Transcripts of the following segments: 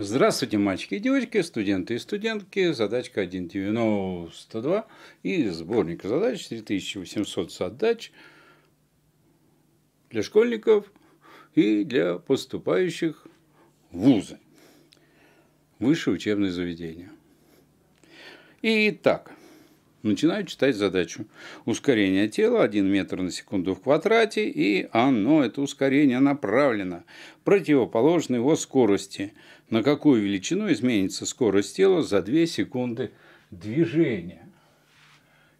Здравствуйте, мальчики и девочки, студенты и студентки. Задачка 1.90.102 и сборник задач 3800 задач для школьников и для поступающих в вузы, высшее учебное заведение. Итак, Начинаю читать задачу. Ускорение тела 1 метр на секунду в квадрате, и оно, это ускорение, направлено противоположно его скорости. На какую величину изменится скорость тела за 2 секунды движения?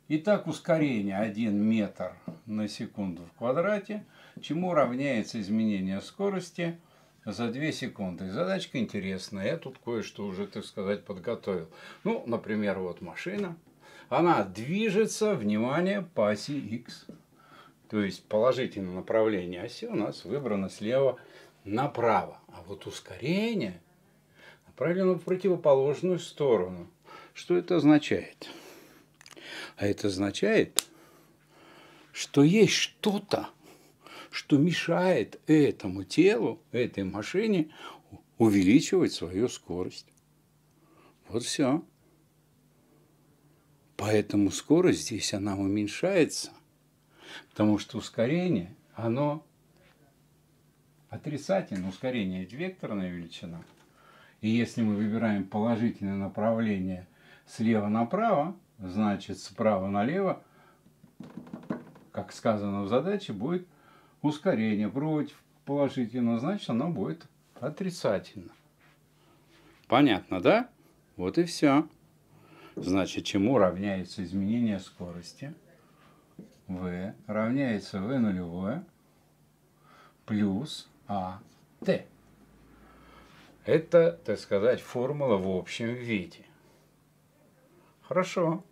Итак, ускорение 1 метр на секунду в квадрате, чему равняется изменение скорости за 2 секунды. Задачка интересная, я тут кое-что уже, так сказать, подготовил. Ну, например, вот машина – она движется, внимание, по оси X. То есть положительное направление оси у нас выбрано слева направо. А вот ускорение направлено в противоположную сторону. Что это означает? А это означает, что есть что-то, что мешает этому телу, этой машине увеличивать свою скорость. Вот все. Поэтому скорость здесь она уменьшается, потому что ускорение, оно отрицательно, ускорение векторная величина. И если мы выбираем положительное направление слева направо, значит справа налево, как сказано в задаче, будет ускорение против положительного, значит оно будет отрицательно. Понятно, да? Вот и все. Значит, чему равняется изменение скорости? V равняется V нулевое плюс АТ. Это, так сказать, формула в общем виде. Хорошо.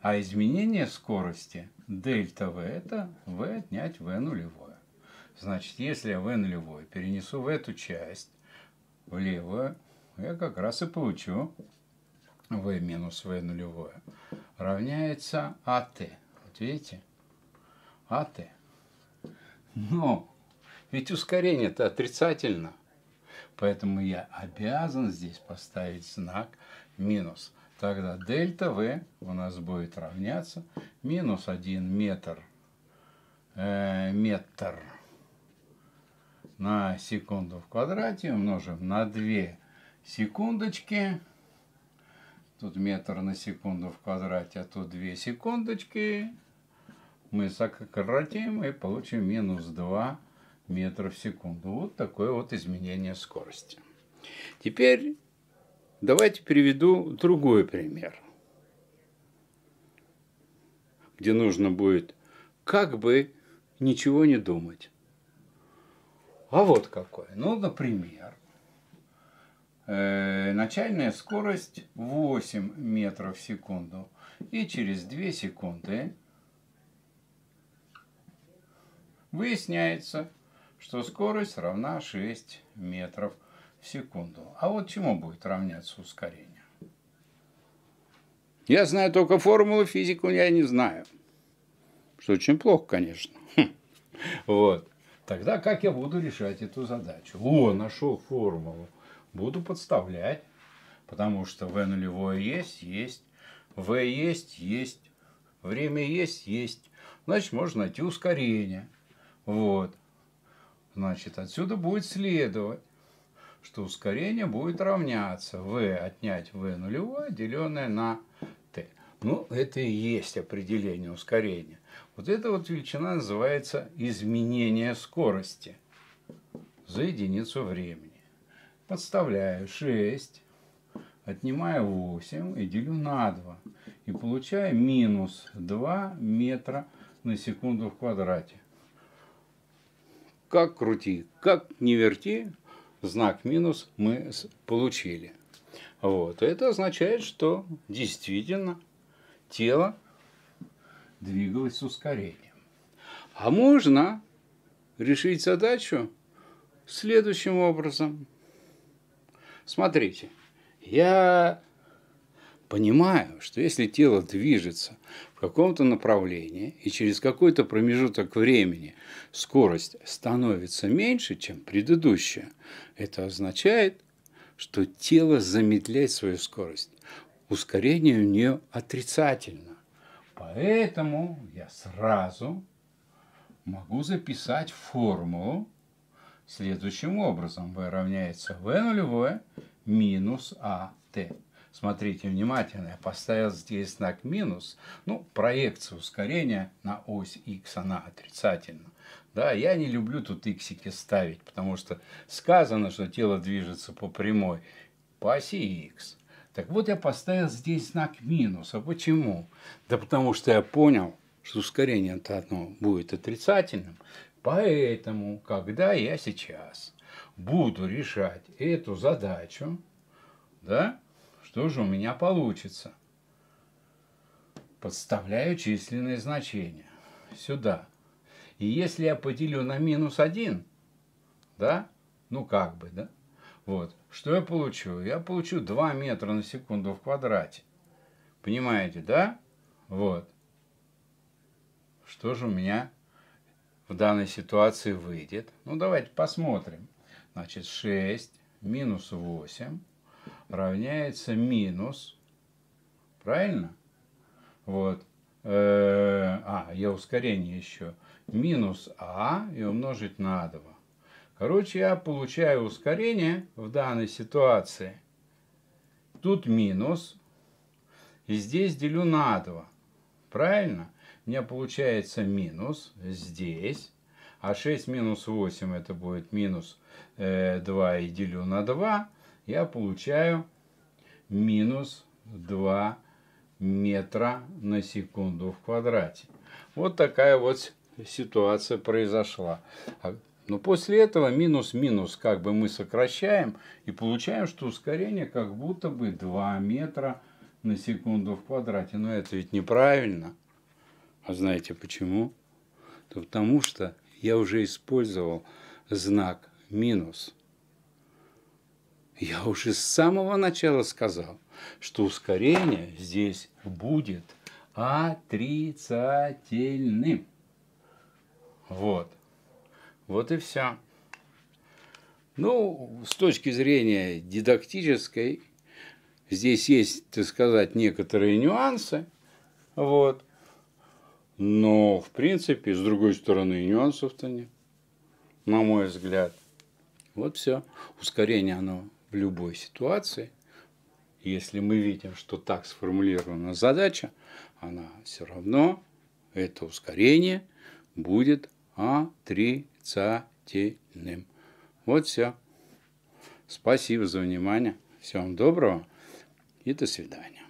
А изменение скорости дельта V это V отнять V нулевое. Значит, если я V нулевое перенесу в эту часть, влево, я как раз и получу v минус v нулевое равняется АТ. Вот видите? АТ. Но ну, ведь ускорение-то отрицательно. Поэтому я обязан здесь поставить знак минус. Тогда дельта В у нас будет равняться минус 1 метр, э, метр на секунду в квадрате умножим на 2 секундочки. Тут метр на секунду в квадрате, а тут две секундочки. Мы сократим и получим минус 2 метра в секунду. Вот такое вот изменение скорости. Теперь давайте приведу другой пример, где нужно будет как бы ничего не думать. А вот какой. Ну, например, Э, начальная скорость 8 метров в секунду. И через 2 секунды выясняется, что скорость равна 6 метров в секунду. А вот чему будет равняться ускорение? Я знаю только формулу физику я не знаю. Что очень плохо, конечно. Хм. Вот. Тогда как я буду решать эту задачу? О, нашел формулу буду подставлять, потому что V нулевое есть, есть, V есть, есть, время есть, есть. Значит, можно найти ускорение. Вот. Значит, отсюда будет следовать, что ускорение будет равняться V отнять V нулевое, деленное на T. Ну, это и есть определение ускорения. Вот эта вот величина называется изменение скорости за единицу времени. Подставляю 6, отнимаю 8 и делю на 2. И получаю минус 2 метра на секунду в квадрате. Как крути, как не верти, знак минус мы получили. Вот. Это означает, что действительно тело двигалось с ускорением. А можно решить задачу следующим образом. Смотрите, я понимаю, что если тело движется в каком-то направлении и через какой-то промежуток времени скорость становится меньше, чем предыдущая, это означает, что тело замедляет свою скорость. Ускорение у нее отрицательно. Поэтому я сразу могу записать формулу следующим образом. v равняется v нулевое минус at. А Смотрите внимательно, я поставил здесь знак минус. Ну, проекция ускорения на ось x, она отрицательна. Да, я не люблю тут иксики ставить, потому что сказано, что тело движется по прямой, по оси x. Так вот, я поставил здесь знак минус. А почему? Да потому что я понял, что ускорение-то одно будет отрицательным. Поэтому, когда я сейчас буду решать эту задачу, да, что же у меня получится? Подставляю численные значения сюда. И если я поделю на минус 1, да, ну как бы, да, вот, что я получу? Я получу 2 метра на секунду в квадрате. Понимаете, да? Вот. Что же у меня в данной ситуации выйдет? Ну, давайте посмотрим. Значит, 6 минус 8 равняется минус, правильно? Вот. Э, а, я ускорение еще. Минус А и умножить на 2. Короче, я получаю ускорение в данной ситуации. Тут минус. И здесь делю на 2. Правильно? у меня получается минус здесь. А 6 минус 8 это будет минус 2 э, и делю на 2. Я получаю минус 2 метра на секунду в квадрате. Вот такая вот ситуация произошла. А, но после этого минус-минус как бы мы сокращаем и получаем, что ускорение как будто бы 2 метра на секунду в квадрате. Но это ведь неправильно. А знаете почему? То потому что я уже использовал знак минус. Я уже с самого начала сказал, что ускорение здесь будет отрицательным. Вот. Вот и все. Ну, с точки зрения дидактической, здесь есть, так сказать, некоторые нюансы. Вот. Но, в принципе, с другой стороны, нюансов-то нет, на мой взгляд. Вот все. Ускорение, оно в любой ситуации. Если мы видим, что так сформулирована задача, она все равно, это ускорение, будет отрицательным. Вот все. Спасибо за внимание. Всем доброго и до свидания.